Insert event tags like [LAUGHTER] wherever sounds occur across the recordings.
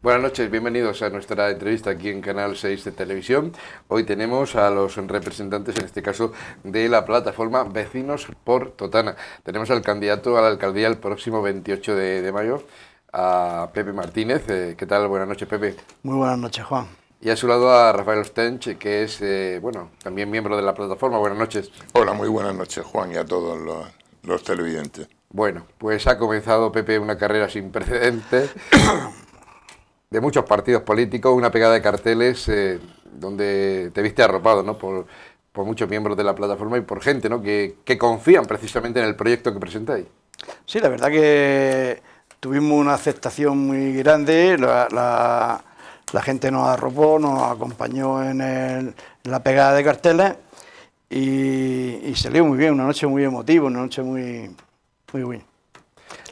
Buenas noches, bienvenidos a nuestra entrevista aquí en Canal 6 de Televisión. Hoy tenemos a los representantes, en este caso, de la plataforma Vecinos por Totana. Tenemos al candidato a la alcaldía el próximo 28 de, mayo, a Pepe Martínez. Eh, ¿Qué tal? Buenas noches, Pepe. Muy buenas noches, Juan. Y a su lado a Rafael Stenche que es, eh, bueno, también miembro de la plataforma. Buenas noches. Hola, muy buenas noches, Juan, y a todos los, televidentes. Bueno, pues ha comenzado Pepe una carrera sin precedentes de muchos partidos políticos, una pegada de carteles eh, donde te viste arropado, ¿no? Por, muchos miembros de la plataforma y por gente, ¿no? Que, confían precisamente en el proyecto que presentáis. Sí, la verdad que tuvimos una aceptación muy grande. la la gente nos arropó, nos acompañó en, la pegada de carteles y, salió muy bien, una noche muy emotiva, una noche muy, muy buena.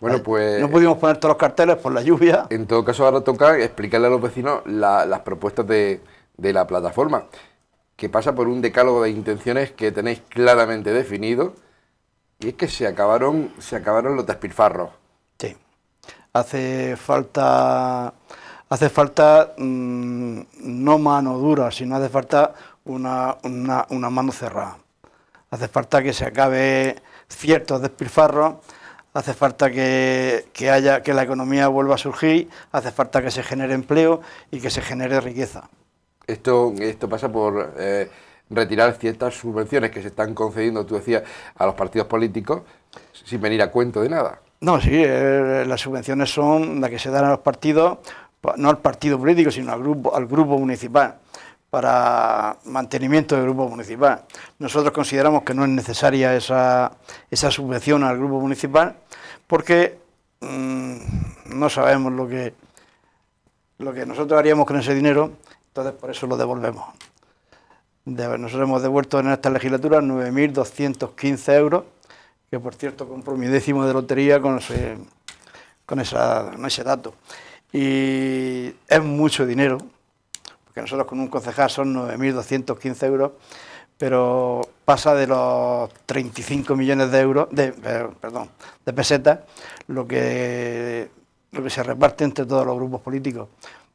Bueno, pues. No pudimos poner todos los carteles por la lluvia. En todo caso, ahora toca explicarle a los vecinos las propuestas de, la plataforma, que pasa por un decálogo de intenciones que tenéis claramente definido, y es que se acabaron, se acabaron los despilfarros. Sí. Hace falta hace falta mm, no mano dura, sino hace falta una, mano cerrada. Hace falta que se acabe ciertos despilfarros, hace falta que, haya, que la economía vuelva a surgir, hace falta que se genere empleo y que se genere riqueza. Esto, esto pasa por eh, retirar ciertas subvenciones que se están concediendo, tú decías, a los partidos políticos sin venir a cuento de nada. No, sí, eh, las subvenciones son las que se dan a los partidos no al partido político, sino al grupo, al grupo municipal, para mantenimiento del grupo municipal. Nosotros consideramos que no es necesaria esa, esa subvención al grupo municipal porque mm, no sabemos lo que, lo que nosotros haríamos con ese dinero, entonces por eso lo devolvemos. nosotros hemos devuelto en esta legislatura 9.215 euros, que por cierto compró mi décimo de lotería con ese, con ese dato. Y es mucho dinero, porque nosotros con un concejal son 9.215 euros, pero pasa de los 35 millones de euros, de, eh, perdón, de pesetas, lo que, lo que se reparte entre todos los grupos políticos.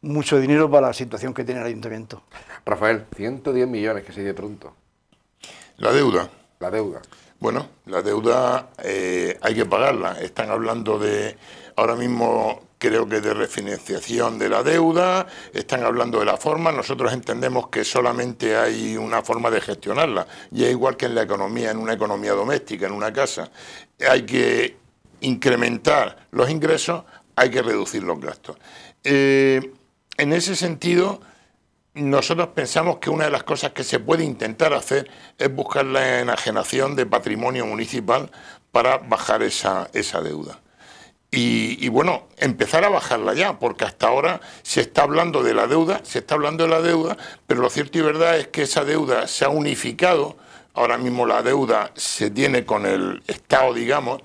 Mucho dinero para la situación que tiene el ayuntamiento. Rafael, 110 millones, que se dice pronto. La deuda. La deuda. Bueno, la deuda eh, hay que pagarla. Están hablando de ahora mismo creo que de refinanciación de la deuda, están hablando de la forma, nosotros entendemos que solamente hay una forma de gestionarla, y es igual que en la economía, en una economía doméstica, en una casa. Hay que incrementar los ingresos, hay que reducir los gastos. Eh, en ese sentido, nosotros pensamos que una de las cosas que se puede intentar hacer es buscar la enajenación de patrimonio municipal para bajar esa, esa deuda. Y, bueno, empezar a bajarla ya, porque hasta ahora se está hablando de la deuda, se está hablando de la deuda, pero lo cierto y verdad es que esa deuda se ha unificado, ahora mismo la deuda se tiene con el Estado, digamos,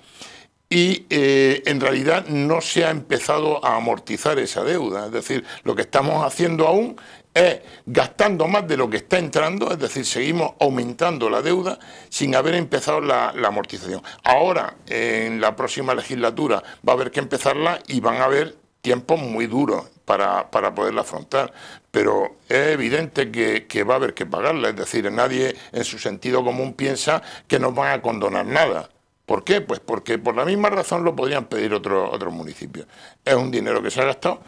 y eh, en realidad no se ha empezado a amortizar esa deuda. Es decir, lo que estamos haciendo aún es gastando más de lo que está entrando, es decir, seguimos aumentando la deuda sin haber empezado la, amortización. Ahora, en la próxima legislatura, va a haber que empezarla y van a haber tiempos muy duros para, poderla afrontar. Pero es evidente que, va a haber que pagarla, es decir, nadie en su sentido común piensa que nos van a condonar nada. ¿Por qué? Pues porque por la misma razón lo podrían pedir otros municipios. Es un dinero que se ha gastado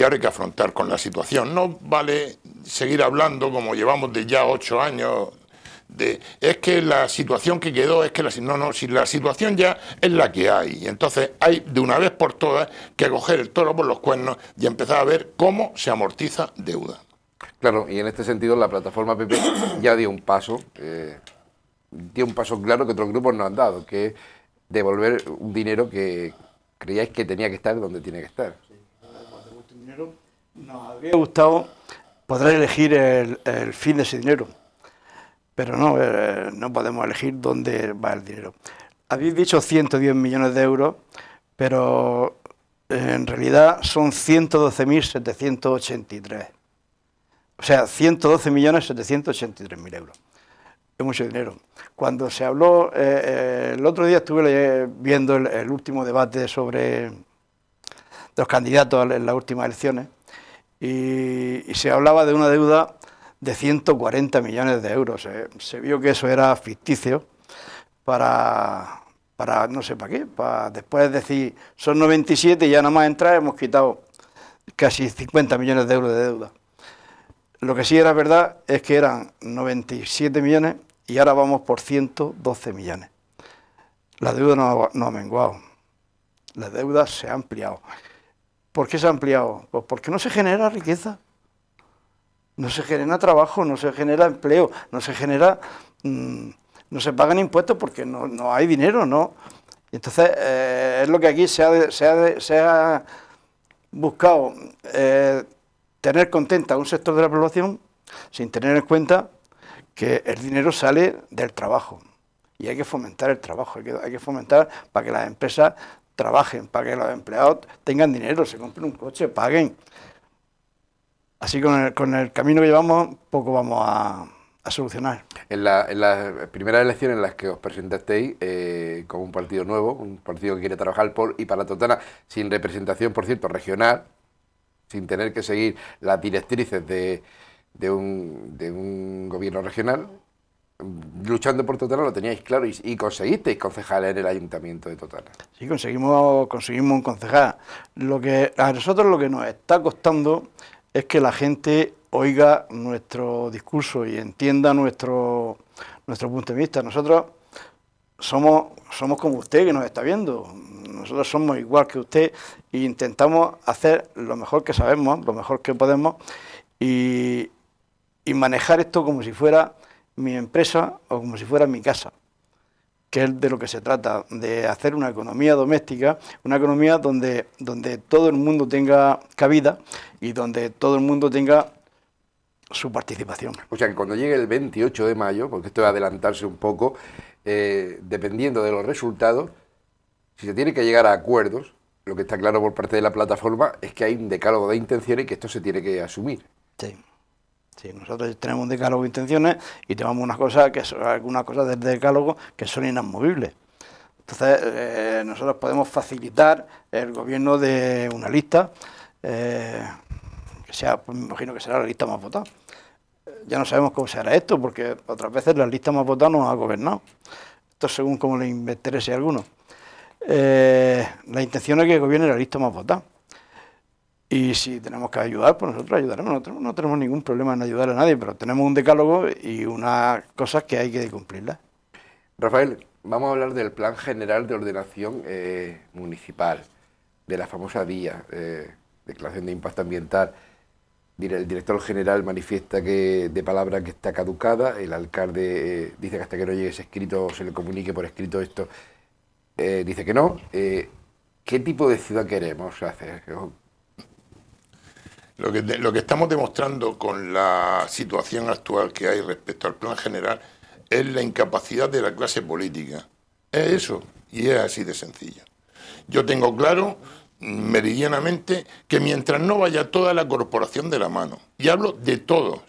y ahora hay que afrontar con la situación. No vale seguir hablando como llevamos de ya ocho años. De, es que la situación que quedó es que la, no, no, si la situación ya es la que hay. Y entonces hay de una vez por todas que coger el toro por los cuernos y empezar a ver cómo se amortiza deuda. Claro, y en este sentido la plataforma PP [COUGHS] ya dio un paso, eh, dio un paso claro que otros grupos no han dado, que es devolver un dinero que creíais que tenía que estar donde tiene que estar nos habría gustado poder elegir el, fin de ese dinero, pero no, eh, no podemos elegir dónde va el dinero. Habéis dicho 110 millones de euros, pero eh, en realidad son 112.783. O sea, 112.783.000 euros. Es mucho dinero. Cuando se habló, eh, el otro día estuve viendo el último debate sobre los candidatos en las últimas elecciones, y, se hablaba de una deuda de 140 millones de euros. Eh, se vio que eso era ficticio para, para no sé para qué, para después decir, son 97 y ya nada más entrar hemos quitado casi 50 millones de euros de deuda. Lo que sí era verdad es que eran 97 millones y ahora vamos por 112 millones. La deuda no no ha menguado, la deuda se ha ampliado. ¿Por qué se ha ampliado? Pues porque no se genera riqueza, no se genera trabajo, no se genera empleo, no se genera... Mm, no se pagan impuestos porque no, hay dinero, ¿no? entonces eh, es lo que aquí se ha, buscado eh, tener contenta a un sector de la población sin tener en cuenta que el dinero sale del trabajo. Y hay que fomentar el trabajo, hay que fomentar para que las empresas trabajen, para que los empleados, tengan dinero, se compren un coche, paguen. Así con el, camino que llevamos, poco vamos a, solucionar. En, las primeras elecciones en las que os presentasteis eh, como un partido nuevo, un partido que quiere trabajar por y para Totana, sin representación, por cierto, regional, sin tener que seguir las directrices de, un, de un gobierno regional, luchando por Totana lo teníais claro y, conseguisteis concejal en el ayuntamiento de Totana. Sí, conseguimos, conseguimos un concejal. Lo que a nosotros lo que nos está costando es que la gente oiga nuestro discurso y entienda nuestro, nuestro punto de vista. Nosotros somos, somos como usted que nos está viendo. Nosotros somos igual que usted e intentamos hacer lo mejor que sabemos, lo mejor que podemos y manejar esto como si fuera mi empresa o como si fuera mi casa, que es de lo que se trata, de hacer una economía doméstica, una economía donde, donde todo el mundo tenga cabida y donde todo el mundo tenga su participación. O sea que cuando llegue el 28 de mayo, porque esto a adelantarse un poco, eh, dependiendo de los resultados, si se tiene que llegar a acuerdos, lo que está claro por parte de la plataforma es que hay un decálogo de intenciones y que esto se tiene que asumir. Sí. Sí, nosotros tenemos un decálogo de intenciones y tenemos unas que son, algunas cosas del decálogo que son inamovibles. Entonces, eh, nosotros podemos facilitar el gobierno de una lista, eh, que sea, pues, me imagino que será la lista más votada. Ya no sabemos cómo se hará esto, porque otras veces la lista más votada no ha gobernado. Esto según cómo le interese a alguno. Eh, la intención es que gobierne la lista más votada. Y si tenemos que ayudar, pues nosotros ayudaremos. No tenemos, no tenemos ningún problema en ayudar a nadie, pero tenemos un decálogo y unas cosas que hay que cumplirlas. Rafael, vamos a hablar del Plan General de Ordenación eh, Municipal, de la famosa DIA, eh, Declaración de Impacto Ambiental. El director general manifiesta que de palabra que está caducada, el alcalde eh, dice que hasta que no llegue ese escrito, se le comunique por escrito esto, dice que no. ¿Qué tipo de ciudad queremos hacer? Lo que, estamos demostrando con la situación actual que hay respecto al plan general es la incapacidad de la clase política. Es eso, y es así de sencillo. Yo tengo claro mm, meridianamente que mientras no vaya toda la corporación de la mano, y hablo de todos,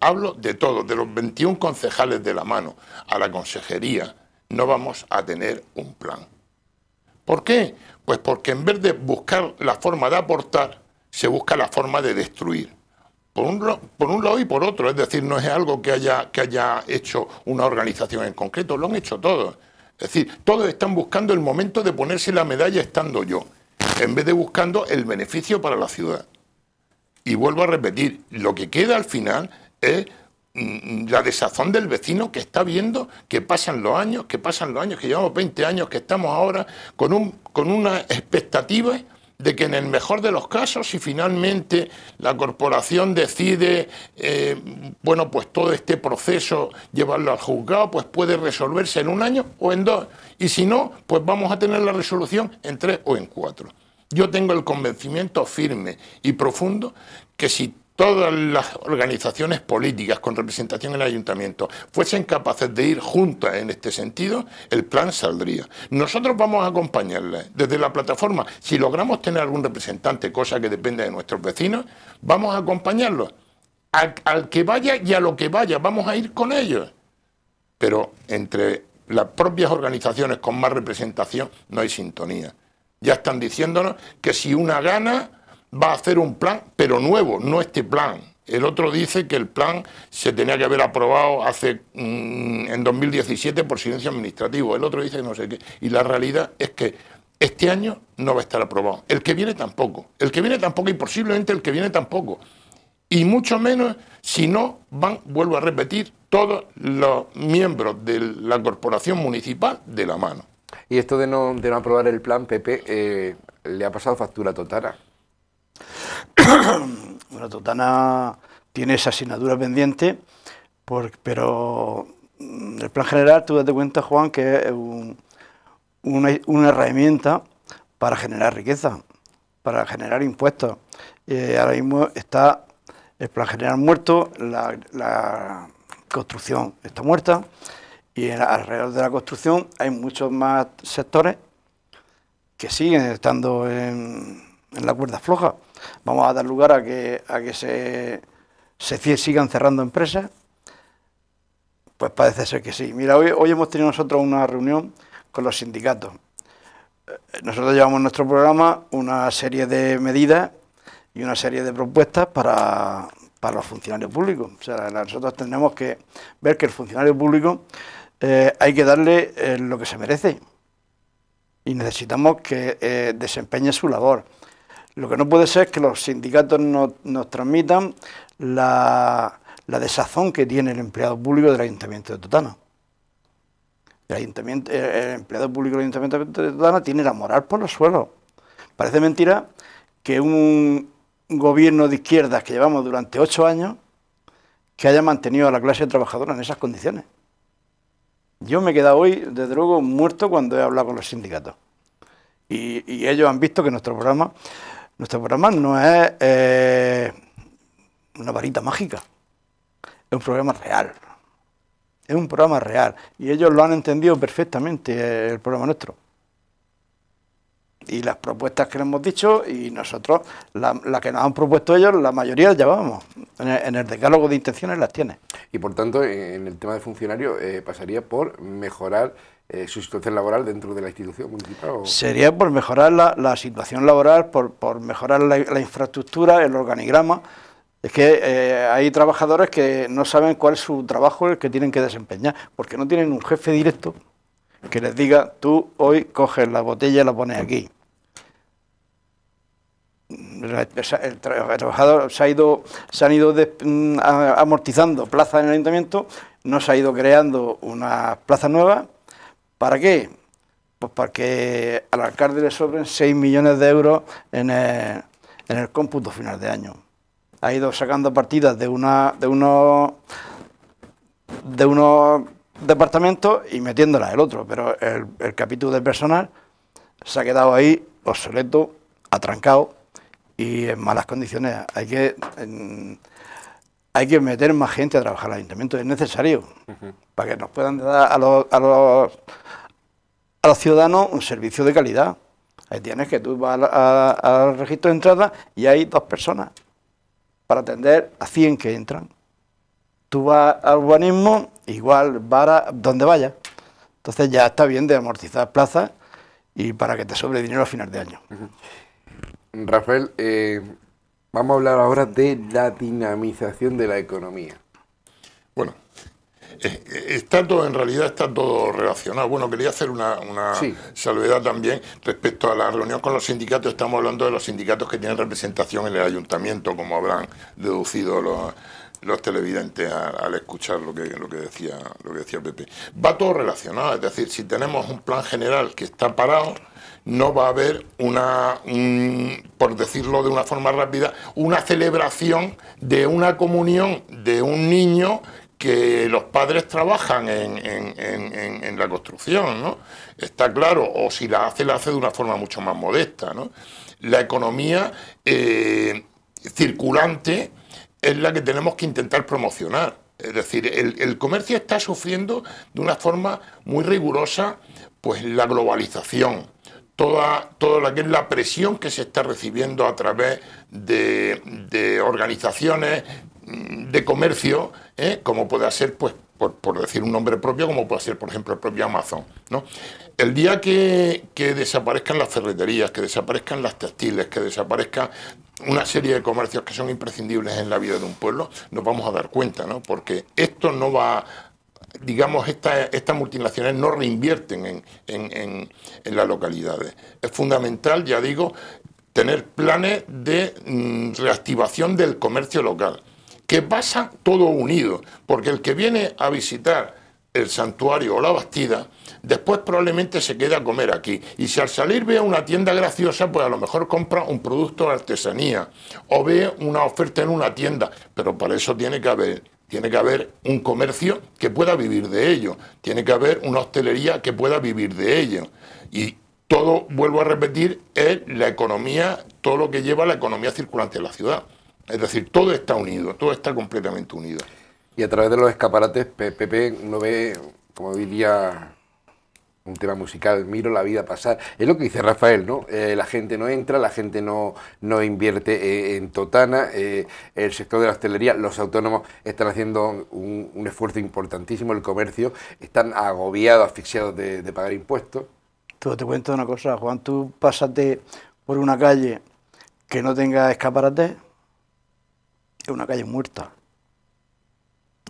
hablo de todos, de los 21 concejales de la mano a la consejería, no vamos a tener un plan. ¿Por qué? Pues porque en vez de buscar la forma de aportar, se busca la forma de destruir. Por un, por un, lado y por otro, es decir, no es algo que haya, que haya hecho una organización en concreto, lo han hecho todos. Es decir, todos están buscando el momento de ponerse la medalla estando yo, en vez de buscando el beneficio para la ciudad. Y vuelvo a repetir, lo que queda al final es mm, la desazón del vecino que está viendo que pasan los años, que pasan los años, que llevamos 20 años, que estamos ahora con, un, con unas expectativas de que en el mejor de los casos, si finalmente la corporación decide, eh, bueno, pues todo este proceso llevarlo al juzgado, pues puede resolverse en un año o en dos. Y si no, pues vamos a tener la resolución en tres o en cuatro. Yo tengo el convencimiento firme y profundo que si todas las organizaciones políticas con representación en el ayuntamiento fuesen capaces de ir juntas en este sentido, el plan saldría. Nosotros vamos a acompañarles desde la plataforma. Si logramos tener algún representante, cosa que depende de nuestros vecinos, vamos a acompañarlos. Al, al que vaya y a lo que vaya, vamos a ir con ellos. Pero entre las propias organizaciones con más representación no hay sintonía. Ya están diciéndonos que si una gana, va a hacer un plan, pero nuevo, no este plan. El otro dice que el plan se tenía que haber aprobado hace mm, en 2017 por silencio administrativo. El otro dice no sé qué. Y la realidad es que este año no va a estar aprobado. El que viene tampoco. El que viene tampoco y posiblemente el que viene tampoco. Y mucho menos si no van, vuelvo a repetir, todos los miembros de la corporación municipal de la mano. Y esto de no, aprobar el plan, Pepe, eh, le ha pasado factura total [COUGHS] bueno, Totana tiene esa asignatura pendiente, pero mm, el plan general, tú date cuenta, Juan, que es una, herramienta para generar riqueza, para generar impuestos. Eh, ahora mismo está el plan general muerto, la, construcción está muerta y alrededor de la construcción hay muchos más sectores que siguen estando en la cuerda floja vamos a dar lugar a que, se, sigan cerrando empresas. Pues parece ser que sí. Mira, hoy, hoy hemos tenido nosotros una reunión con los sindicatos. Eh, nosotros llevamos en nuestro programa una serie de medidas y una serie de propuestas para, los funcionarios públicos. nosotros tenemos que ver que el funcionario público eh, hay que darle eh, lo que se merece y necesitamos que desempeñe su labor. Lo que no puede ser es que los sindicatos nos transmitan la, desazón que tiene el empleado público del Ayuntamiento de Totana. Eh, el, empleado público del Ayuntamiento de Totana tiene la moral por los suelos. Parece mentira que un gobierno de izquierdas que llevamos durante ocho años que haya mantenido a la clase trabajadora en esas condiciones. Yo me he quedado hoy, desde luego, muerto cuando he hablado con los sindicatos. y ellos han visto que nuestro programa nuestro programa no es eh, una varita mágica, es un programa real. Es un programa real y ellos lo han entendido perfectamente, eh, el programa nuestro y las propuestas que le hemos dicho y nosotros, la, que nos han propuesto ellos, la mayoría ya llevábamos. En el, decálogo de intenciones las tiene. Y por tanto, en el tema de funcionarios... Eh, pasaría por mejorar eh, su situación laboral dentro de la institución municipal. Sería por mejorar la, situación laboral, por, mejorar la, infraestructura, el organigrama. Es que eh, hay trabajadores que no saben cuál es su trabajo el que tienen que desempeñar, porque no tienen un jefe directo que les diga, tú hoy coges la botella y la pones aquí el trabajador se, ha ido, se han ido mm, amortizando plazas en el ayuntamiento, no se ha ido creando unas plazas nuevas. ¿Para qué? Pues para que al alcalde le sobren 6 millones de euros en el, cómputo final de año. Ha ido sacando partidas de, una, de, unos, de unos departamentos y metiéndolas el otro, pero el, el capítulo de personal se ha quedado ahí obsoleto, atrancado y en malas condiciones. Hay que, hay que meter más gente a trabajar al ayuntamiento, es necesario, para que nos puedan dar a los, a los, ciudadanos un servicio de calidad. Ahí tienes que tú vas al registro de entrada y hay dos personas para atender a 100 que entran. Tú vas al urbanismo, igual vas donde vaya Entonces ya está bien de amortizar plazas y para que te sobre dinero a final de año. Rafael, eh, vamos a hablar ahora de la dinamización de la economía. Bueno, eh, eh, está todo, en realidad está todo relacionado. Bueno, quería hacer una, salvedad también respecto a la reunión con los sindicatos. Estamos hablando de los sindicatos que tienen representación en el ayuntamiento, como habrán deducido los, los televidentes al, escuchar lo que, lo, que decía, lo que decía Pepe. Va todo relacionado, es decir, si tenemos un plan general que está parado, no va a haber una, por decirlo de una forma rápida, una celebración de una comunión de un niño que los padres trabajan en, la construcción, ¿no? Está claro, o si la hace, la hace de una forma mucho más modesta, ¿no? La economía eh, circulante es la que tenemos que intentar promocionar. Es decir, el, el comercio está sufriendo de una forma muy rigurosa pues la globalización toda, la que la presión que se está recibiendo a través de, organizaciones mm, de comercio, ¿eh? como puede ser, pues, por, decir un nombre propio, como puede ser, por ejemplo, el propio Amazon. ¿no? El día que, desaparezcan las ferreterías, que desaparezcan las textiles, que desaparezca una serie de comercios que son imprescindibles en la vida de un pueblo, nos vamos a dar cuenta, ¿no? porque esto no va digamos, estas multinacionales no reinvierten en, las localidades. Es fundamental, ya digo, tener planes de mm, reactivación del comercio local, que pasa todo unido, porque el que viene a visitar el santuario o la bastida, después probablemente se queda a comer aquí. Y si al salir ve una tienda graciosa, pues a lo mejor compra un producto de artesanía o ve una oferta en una tienda, pero para eso tiene que haber tiene que haber un comercio que pueda vivir de ello. Tiene que haber una hostelería que pueda vivir de ello. Y todo, vuelvo a repetir, es la economía, todo lo que lleva la economía circulante de la ciudad. Es decir, todo está unido, todo está completamente unido. Y a través de los escaparates, Pepe no ve, como diría un tema musical, miro la vida pasar. Es lo que dice Rafael, ¿no? Eh, la gente no entra, la gente no, no invierte eh, en Totana, eh, el sector de la hostelería, los autónomos están haciendo un, esfuerzo importantísimo, el comercio, están agobiados, asfixiados de, pagar impuestos. Tú te cuento una cosa, Juan, tú pásate por una calle que no tenga escaparate, es una calle muerta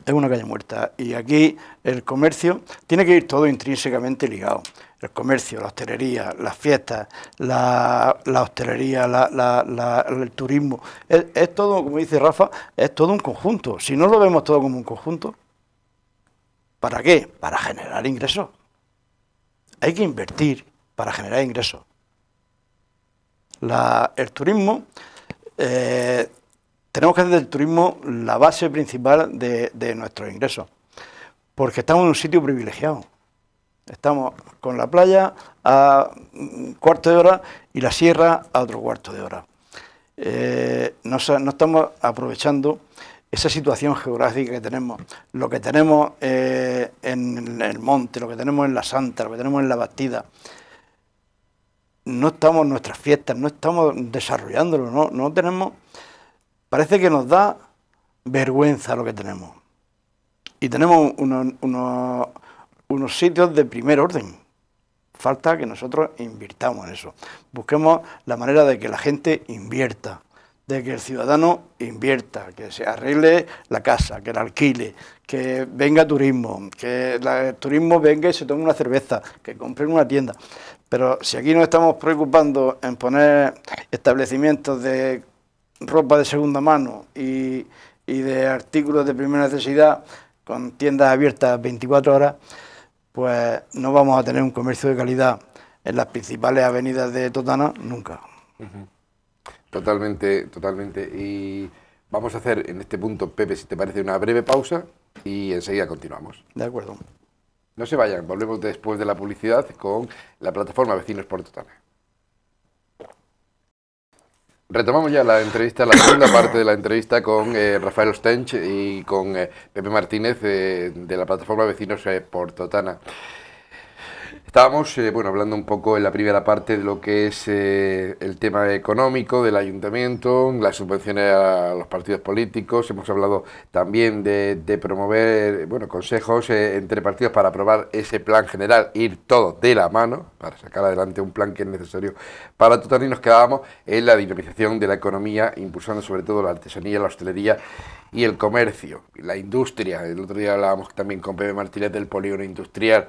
es una calle muerta. Y aquí el comercio tiene que ir todo intrínsecamente ligado. El comercio, la hostelería, las fiestas, la, la hostelería, el turismo. Es, todo, como dice Rafa, es todo un conjunto. Si no lo vemos todo como un conjunto, ¿para qué? Para generar ingresos. Hay que invertir para generar ingresos. el turismo eh, tenemos que hacer del turismo la base principal de, nuestros ingresos, porque estamos en un sitio privilegiado. Estamos con la playa a un cuarto de hora y la sierra a otro cuarto de hora. Eh, no, estamos aprovechando esa situación geográfica que tenemos, lo que tenemos eh, en el monte, lo que tenemos en la Santa, lo que tenemos en la Bastida. No estamos nuestras fiestas, no estamos desarrollándolo, no tenemos Parece que nos da vergüenza lo que tenemos. Y tenemos unos, sitios de primer orden. Falta que nosotros invirtamos en eso. Busquemos la manera de que la gente invierta, de que el ciudadano invierta, que se arregle la casa, que la alquile, que venga turismo, que el turismo venga y se tome una cerveza, que compre una tienda. Pero si aquí no estamos preocupando en poner establecimientos de ropa de segunda mano y, de artículos de primera necesidad con tiendas abiertas 24 horas, pues no vamos a tener un comercio de calidad en las principales avenidas de Totana nunca. Totalmente, totalmente. Y vamos a hacer en este punto, Pepe, si te parece, una breve pausa y enseguida continuamos. De acuerdo. No se vayan, volvemos después de la publicidad con la plataforma Vecinos por Totana. Retomamos ya la entrevista, la segunda parte de la entrevista con eh, Rafael Ostench y con eh, Pepe Martínez eh, de la plataforma Vecinos por Totana. Estábamos eh, bueno, hablando un poco en la primera parte de lo que es eh, el tema económico del ayuntamiento, las subvenciones a los partidos políticos, hemos hablado también de, promover bueno, consejos eh, entre partidos para aprobar ese plan general, ir todo de la mano para sacar adelante un plan que es necesario para total y nos quedábamos en la dinamización de la economía, impulsando sobre todo la artesanía, la hostelería y el comercio, la industria. El otro día hablábamos también con Pepe Martínez del polígono industrial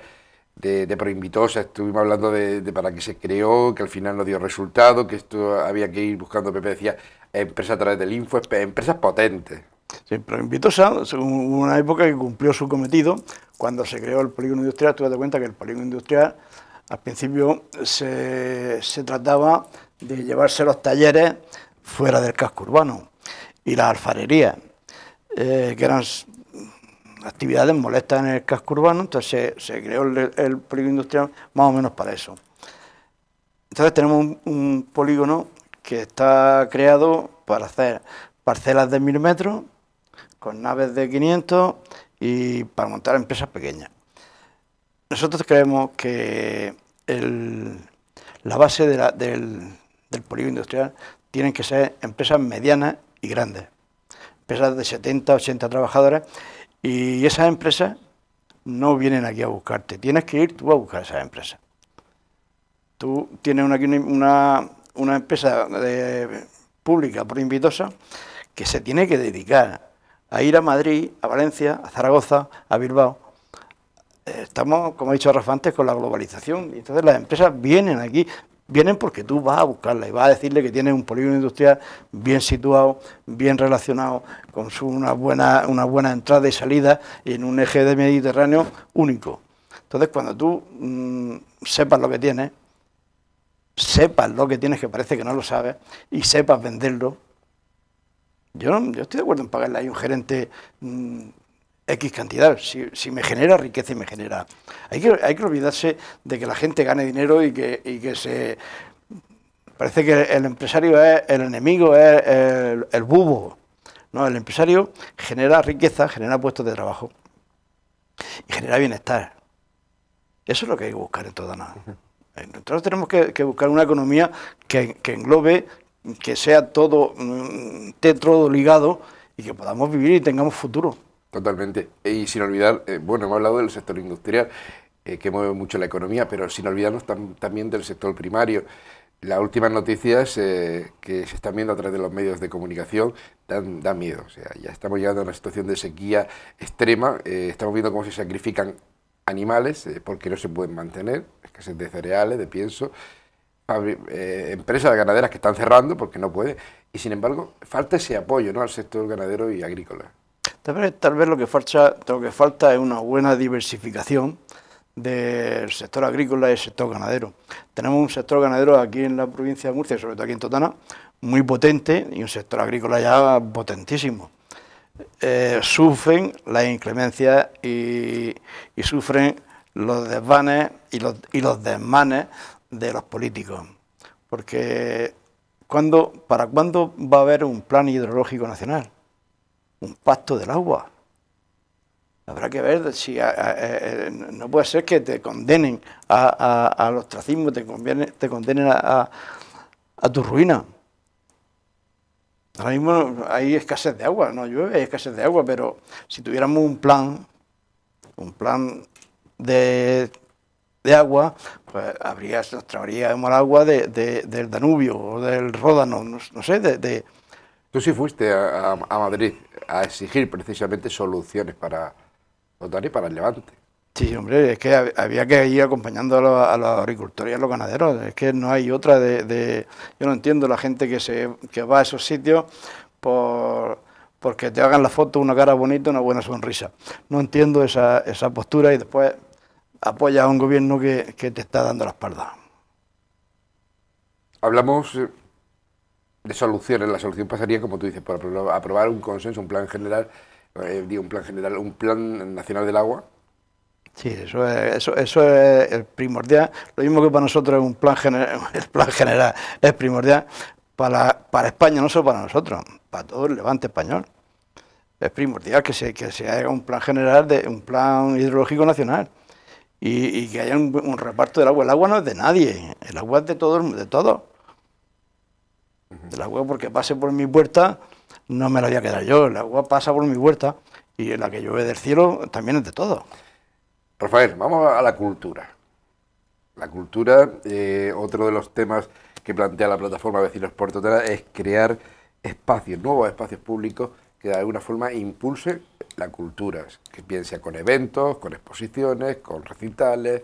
de, proinvitosa, estuvimos hablando de, para qué se creó, que al final no dio resultado, que esto había que ir buscando, Pepe decía, empresas a través del info, empresas potentes. Sí, Proinvitosa, hubo una época que cumplió su cometido, cuando se creó el polígono industrial, tú das cuenta que el polígono industrial al principio se, trataba de llevarse los talleres fuera del casco urbano y las alfarería eh, que eran actividades molestas en el casco urbano, entonces se, creó el, polígono industrial más o menos para eso. Entonces tenemos un, polígono que está creado para hacer parcelas de mil metros, con naves de 500 y para montar empresas pequeñas. Nosotros creemos que la base del, polígono industrial tienen que ser empresas medianas y grandes, empresas de 70, 80 trabajadores y esas empresas no vienen aquí a buscarte, tienes que ir tú a buscar esas empresas. Tú tienes una, una, empresa pública pública invitosa que se tiene que dedicar a ir a Madrid, a Valencia, a Zaragoza, a Bilbao. Estamos, como ha dicho Rafa antes, con la globalización. y Entonces las empresas vienen aquí, Vienen porque tú vas a buscarla y vas a decirle que tienes un polígono industrial bien situado, bien relacionado, con una, buena, una buena entrada y salida en un eje de Mediterráneo único. Entonces, cuando tú mm, sepas lo que tienes, sepas lo que tienes, que parece que no lo sabes, y sepas venderlo, yo, estoy de acuerdo en pagarle a un gerente mm, X cantidad, si, me genera riqueza y me genera... Hay que, hay que olvidarse de que la gente gane dinero y que, se... Parece que el empresario es el enemigo, es el, bubo. No, el empresario genera riqueza, genera puestos de trabajo y genera bienestar. Eso es lo que hay que buscar en toda nada. Nosotros tenemos que, buscar una economía que, englobe, que sea todo, esté mm, todo ligado y que podamos vivir y tengamos futuro. Totalmente. Y sin olvidar, eh, bueno, hemos hablado del sector industrial, eh, que mueve mucho la economía, pero sin olvidarnos también del sector primario. Las últimas noticias eh, que se están viendo a través de los medios de comunicación dan, miedo. O sea, ya estamos llegando a una situación de sequía extrema, estamos viendo cómo se sacrifican animales porque no se pueden mantener, escasez de cereales, de pienso, empresas ganaderas que están cerrando porque no pueden, y sin embargo falta ese apoyo ¿no? al sector ganadero y agrícola. Tal vez, lo, que falta, es una buena diversificación del sector agrícola y el sector ganadero. Tenemos un sector ganadero aquí en la provincia de Murcia, sobre todo aquí en Totana, muy potente y un sector agrícola ya potentísimo. Eh, sufren las inclemencias y, sufren los desvanes y los, desmanes de los políticos. Porque ¿para cuándo va a haber un plan hidrológico nacional? un pacto del agua. Habrá que ver si eh, eh, eh, no puede ser que te condenen a al ostracismo, te, conviene, te condenen a, tu ruina. Ahora mismo hay escasez de agua, no llueve, hay escasez de agua, pero si tuviéramos un plan, un plan de, de agua, pues habría, nos traeríamos el agua de, del Danubio o del Ródano, no sé, de, Tú sí fuiste a, Madrid a exigir precisamente soluciones para votar y para el Levante. Sí, hombre, es que había que ir acompañando a los, agricultores y a los ganaderos. Es que no hay otra de, yo no entiendo la gente que, se, va a esos sitios por porque te hagan la foto, una cara bonita, una buena sonrisa. No entiendo esa, postura y después apoya a un gobierno que, que te está dando la espalda. Hablamos eh, de soluciones, la solución pasaría, como tú dices, por aprobar un consenso, un plan general, eh, un plan general, un plan nacional del agua. Sí, eso es, eso, es primordial. Lo mismo que para nosotros es un plan general, [LAUGHS] el plan general es primordial para, para España, no solo para nosotros, para todo el levante español. Es primordial que se, que se haga un plan general, de un plan hidrológico nacional. Y, que haya un, reparto del agua. El agua no es de nadie, el agua es de todos, de todos la agua porque pase por mi puerta no me la voy a quedar yo, el agua pasa por mi puerta y la que llueve del cielo también es de todo. Rafael, vamos a la cultura. La cultura, eh, otro de los temas que plantea la plataforma Vecinos Terra, es crear espacios, nuevos espacios públicos que de alguna forma impulse la cultura, que piense con eventos, con exposiciones, con recitales,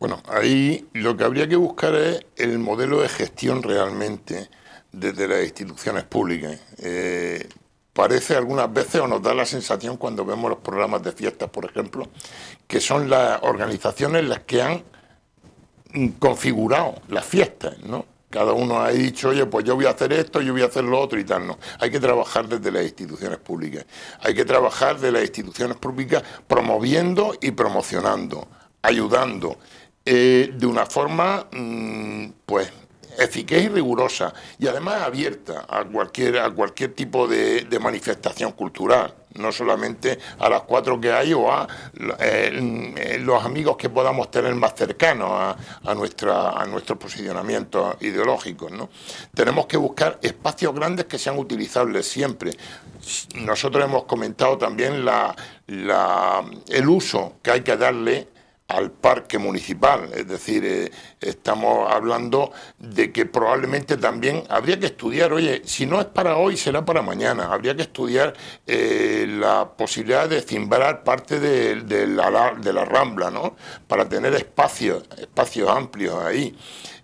bueno, ahí lo que habría que buscar es el modelo de gestión realmente desde las instituciones públicas. Eh, parece algunas veces o nos da la sensación cuando vemos los programas de fiestas, por ejemplo, que son las organizaciones las que han configurado las fiestas, ¿no? Cada uno ha dicho, oye, pues yo voy a hacer esto, yo voy a hacer lo otro y tal. No, hay que trabajar desde las instituciones públicas. Hay que trabajar desde las instituciones públicas promoviendo y promocionando, ayudando. Eh, de una forma, mm, pues, eficaz y rigurosa, y además abierta a cualquier, a cualquier tipo de, manifestación cultural, no solamente a las cuatro que hay o a eh, mm, los amigos que podamos tener más cercanos a, nuestra, a nuestros posicionamientos ideológicos. Tenemos que buscar espacios grandes que sean utilizables siempre. Nosotros hemos comentado también el uso que hay que darle al parque municipal. Es decir, eh, estamos hablando de que probablemente también habría que estudiar, oye, si no es para hoy, será para mañana. Habría que estudiar eh, la posibilidad de cimbrar parte de, la, rambla, ¿no? Para tener espacios, espacios amplios ahí.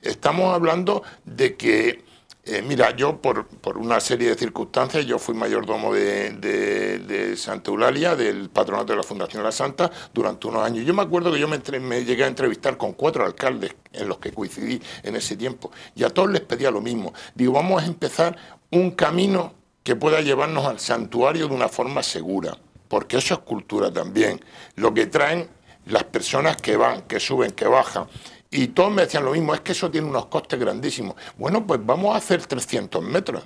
Estamos hablando de que eh, mira, yo por, una serie de circunstancias, yo fui mayordomo de, Santa Eulalia, del patronato de la Fundación La Santa, durante unos años. Yo me acuerdo que yo me, llegué a entrevistar con cuatro alcaldes en los que coincidí en ese tiempo, y a todos les pedía lo mismo. Digo, vamos a empezar un camino que pueda llevarnos al santuario de una forma segura, porque eso es cultura también. Lo que traen las personas que van, que suben, que bajan. Y todos me decían lo mismo, es que eso tiene unos costes grandísimos. Bueno, pues vamos a hacer 300 metros.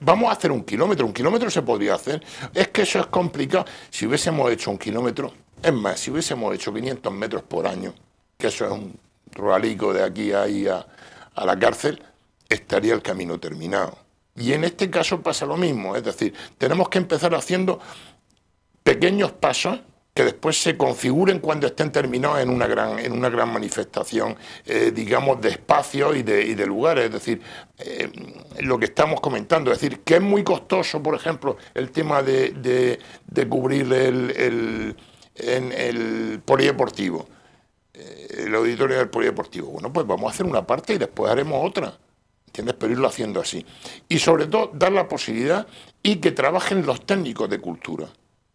Vamos a hacer un kilómetro, un kilómetro se podría hacer. Es que eso es complicado. Si hubiésemos hecho un kilómetro, es más, si hubiésemos hecho 500 metros por año, que eso es un ruralico de aquí ahí a, a la cárcel, estaría el camino terminado. Y en este caso pasa lo mismo, es decir, tenemos que empezar haciendo pequeños pasos que después se configuren cuando estén terminados en una gran, en una gran manifestación, eh, digamos, de espacio y de, y lugares. Es decir, eh, lo que estamos comentando, es decir, que es muy costoso, por ejemplo, el tema de, cubrir el, el, polideportivo, eh, el auditorio del polideportivo. Bueno, pues vamos a hacer una parte y después haremos otra. ¿Entiendes? Pero irlo haciendo así. Y sobre todo, dar la posibilidad y que trabajen los técnicos de cultura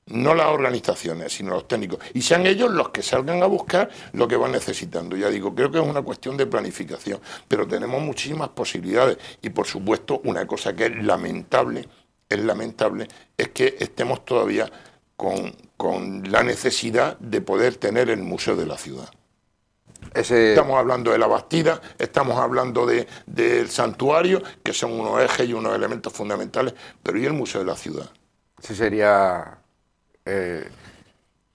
no las organizaciones, sino los técnicos, y sean ellos los que salgan a buscar lo que van necesitando. Ya digo, creo que es una cuestión de planificación, pero tenemos muchísimas posibilidades y por supuesto una cosa que es lamentable, es lamentable, es que estemos todavía con, la necesidad de poder tener el Museo de la Ciudad. Estamos hablando de la Bastida, estamos hablando del de, del santuario, que son unos ejes y unos elementos fundamentales, pero ¿y el Museo de la Ciudad? Sí, sería eh,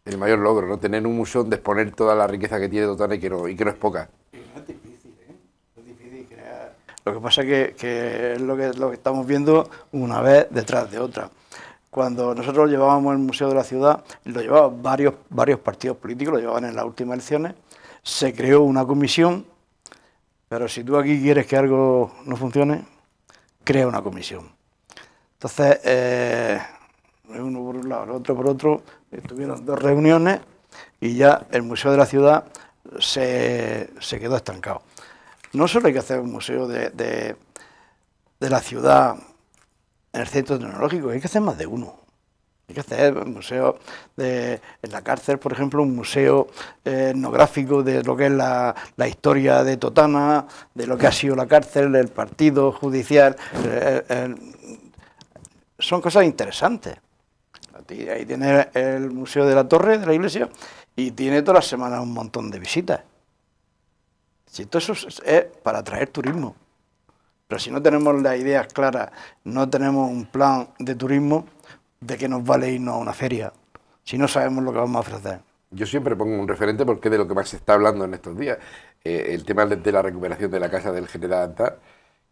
el mayor logro, ¿no? Tener un museo de exponer toda la riqueza que tiene Totana y que no, y es poca. es difícil, ¿eh? Lo que pasa es que, es lo que, lo estamos viendo una vez detrás de otra. Cuando nosotros llevábamos el Museo de la Ciudad, lo llevaban varios, varios partidos políticos, lo llevaban en las últimas elecciones, se creó una comisión, pero si tú aquí quieres que algo no funcione, crea una comisión. Entonces, eh, uno por un lado, el otro por otro, ...estuvieron dos reuniones y ya el Museo de la Ciudad se, quedó estancado. No solo hay que hacer un museo de, de, la ciudad en el centro tecnológico, hay que hacer más de uno. Hay que hacer un museo de, en la cárcel, por ejemplo, un museo etnográfico de lo que es la, la historia de Totana, de lo que ha sido la cárcel, el partido judicial. son cosas interesantes ahí tiene el Museo de la Torre de la Iglesia y tiene todas las semanas un montón de visitas. Si todo eso es para atraer turismo. Pero si no tenemos las ideas claras, no tenemos un plan de turismo, ¿de qué nos vale irnos a una feria? Si no sabemos lo que vamos a ofrecer. Yo siempre pongo un referente porque es de lo que más se está hablando en estos días. Eh, el tema de la recuperación de la casa del general Antar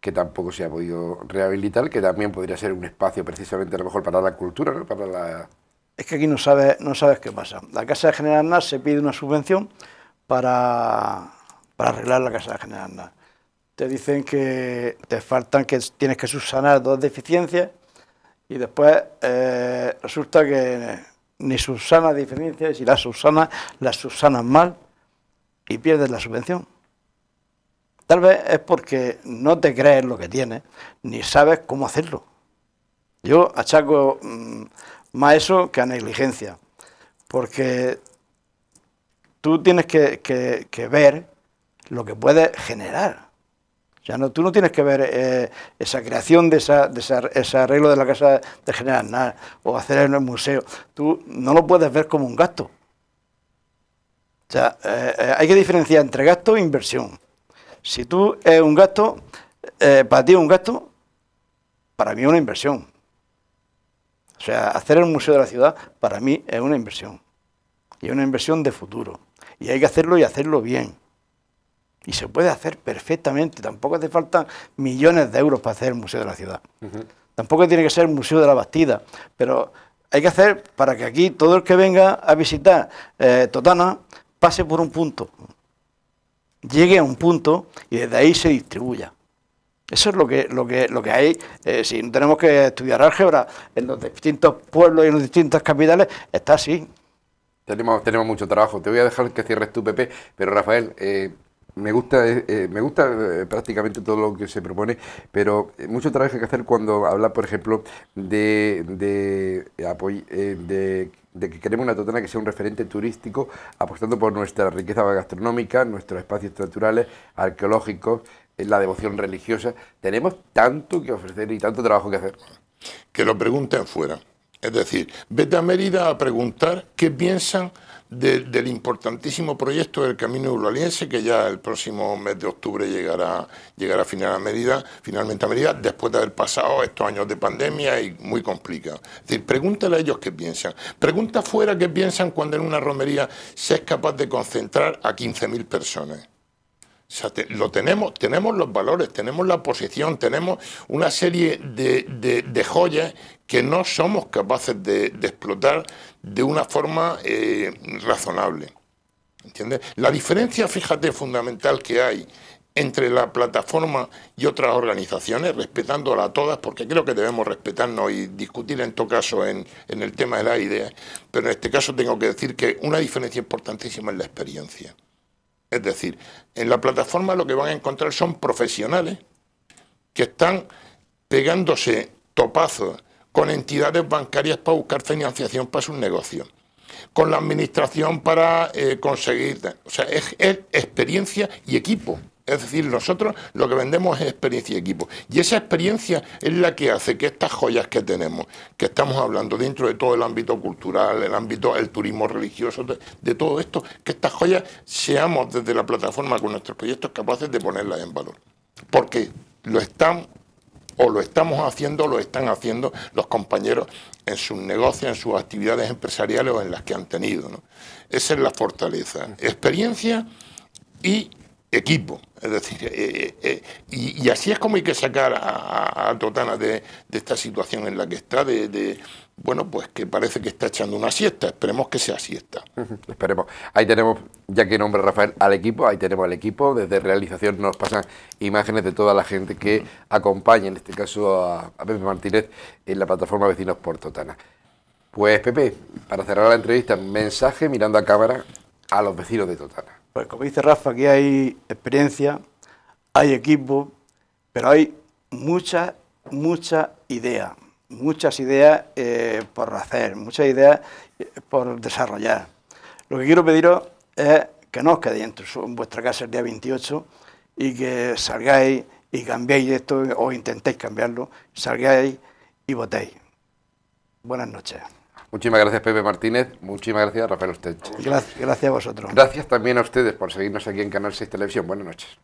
que tampoco se ha podido rehabilitar, que también podría ser un espacio precisamente a lo mejor para la cultura, ¿no? para la... Es que aquí no sabes, no sabes qué pasa. La Casa de General se pide una subvención para, para arreglar la Casa de General Te dicen que te faltan, que tienes que subsanar dos deficiencias y después eh, resulta que ni subsanas deficiencias, y las subsanas, las subsanas mal y pierdes la subvención. Tal vez es porque no te crees lo que tienes, ni sabes cómo hacerlo. Yo achaco mm, más eso que a negligencia, porque tú tienes que, ver lo que puedes generar. Ya no, tú no tienes que ver eh, esa creación de, ese arreglo de la casa de General nada o hacer en el museo. Tú no lo puedes ver como un gasto. Eh, eh, hay que diferenciar entre gasto e inversión. Si tú es un gasto, eh, para ti es un gasto, para mí es una inversión. O sea, hacer el Museo de la Ciudad para mí es una inversión. Y es una inversión de futuro. Y hay que hacerlo y hacerlo bien. Y se puede hacer perfectamente. Tampoco hace falta millones de euros para hacer el Museo de la Ciudad. Tampoco tiene que ser el Museo de la Bastida. Pero hay que hacer para que aquí todo el que venga a visitar eh, Totana pase por un punto llegue a un punto y desde ahí se distribuya. Eso es lo que, lo que, lo que hay. Eh, si no tenemos que estudiar álgebra en los distintos pueblos y en las distintas capitales, está así. Tenemos, tenemos mucho trabajo. Te voy a dejar que cierres tu Pepe, pero Rafael, eh, me gusta, eh, me gusta prácticamente todo lo que se propone, pero mucho trabajo hay que hacer cuando habla, por ejemplo, de, de, de, de que queremos una Totana que sea un referente turístico, apostando por nuestra riqueza gastronómica, nuestros espacios naturales, arqueológicos, la devoción religiosa. Tenemos tanto que ofrecer y tanto trabajo que hacer. Que lo pregunten fuera Es decir, vete a Mérida a preguntar qué piensan del importantísimo proyecto del Camino Euraliense, que ya el próximo mes de octubre llegará, a finalmente a medida después de haber pasado estos años de pandemia y muy complicado. Es decir, pregúntale a ellos qué piensan. Pregunta fuera qué piensan cuando en una romería se es capaz de concentrar a 15.000 personas lo tenemos, tenemos los valores, tenemos la posición, tenemos una serie de, joyas que no somos capaces de, explotar de una forma eh, razonable. ¿Entiendes? La diferencia, fíjate, fundamental que hay entre la plataforma y otras organizaciones, respetándola a todas, porque creo que debemos respetarnos y discutir en todo caso en, en el tema de la ideas, pero en este caso tengo que decir que una diferencia importantísima es la experiencia. Es decir, en la plataforma lo que van a encontrar son profesionales que están pegándose topazos con entidades bancarias para buscar financiación para sus negocios, con la administración para eh, conseguir... O sea, es experiencia y equipo. Es decir, nosotros lo que vendemos es experiencia y equipo. Y esa experiencia es la que hace que estas joyas que tenemos, que estamos hablando dentro de todo el ámbito cultural, el ámbito, el turismo religioso, de, todo esto, que estas joyas seamos desde la plataforma con nuestros proyectos capaces de ponerlas en valor. Porque lo están o lo estamos haciendo o lo están haciendo los compañeros en sus negocios, en sus actividades empresariales o en las que han tenido. Esa es la fortaleza. Experiencia y equipo. Es decir, eh, eh, eh, y, así es como hay que sacar a, Totana de, esta situación en la que está, de, bueno, pues que parece que está echando una siesta. Esperemos que sea siesta. Esperemos. Ahí tenemos, ya que nombra Rafael al equipo, ahí tenemos al equipo. Desde realización nos pasan imágenes de toda la gente que acompaña, en este caso a Pepe Martínez, en la plataforma Vecinos por Totana. Pues Pepe, para cerrar la entrevista, mensaje mirando a cámara a los vecinos de Totana. Pues como dice Rafa, aquí hay experiencia, hay equipo, pero hay muchas, muchas ideas, muchas eh, ideas por hacer, muchas ideas eh, por desarrollar. Lo que quiero pediros es que no os quedéis en, vuestra casa el día 28 y que salgáis y cambiéis esto o intentéis cambiarlo, salgáis y votéis. Buenas noches. Muchísimas gracias Pepe Martínez, muchísimas gracias Rafael Ostech. Gracias, a vosotros. Gracias también a ustedes por seguirnos aquí en Canal 6 Televisión. Buenas noches.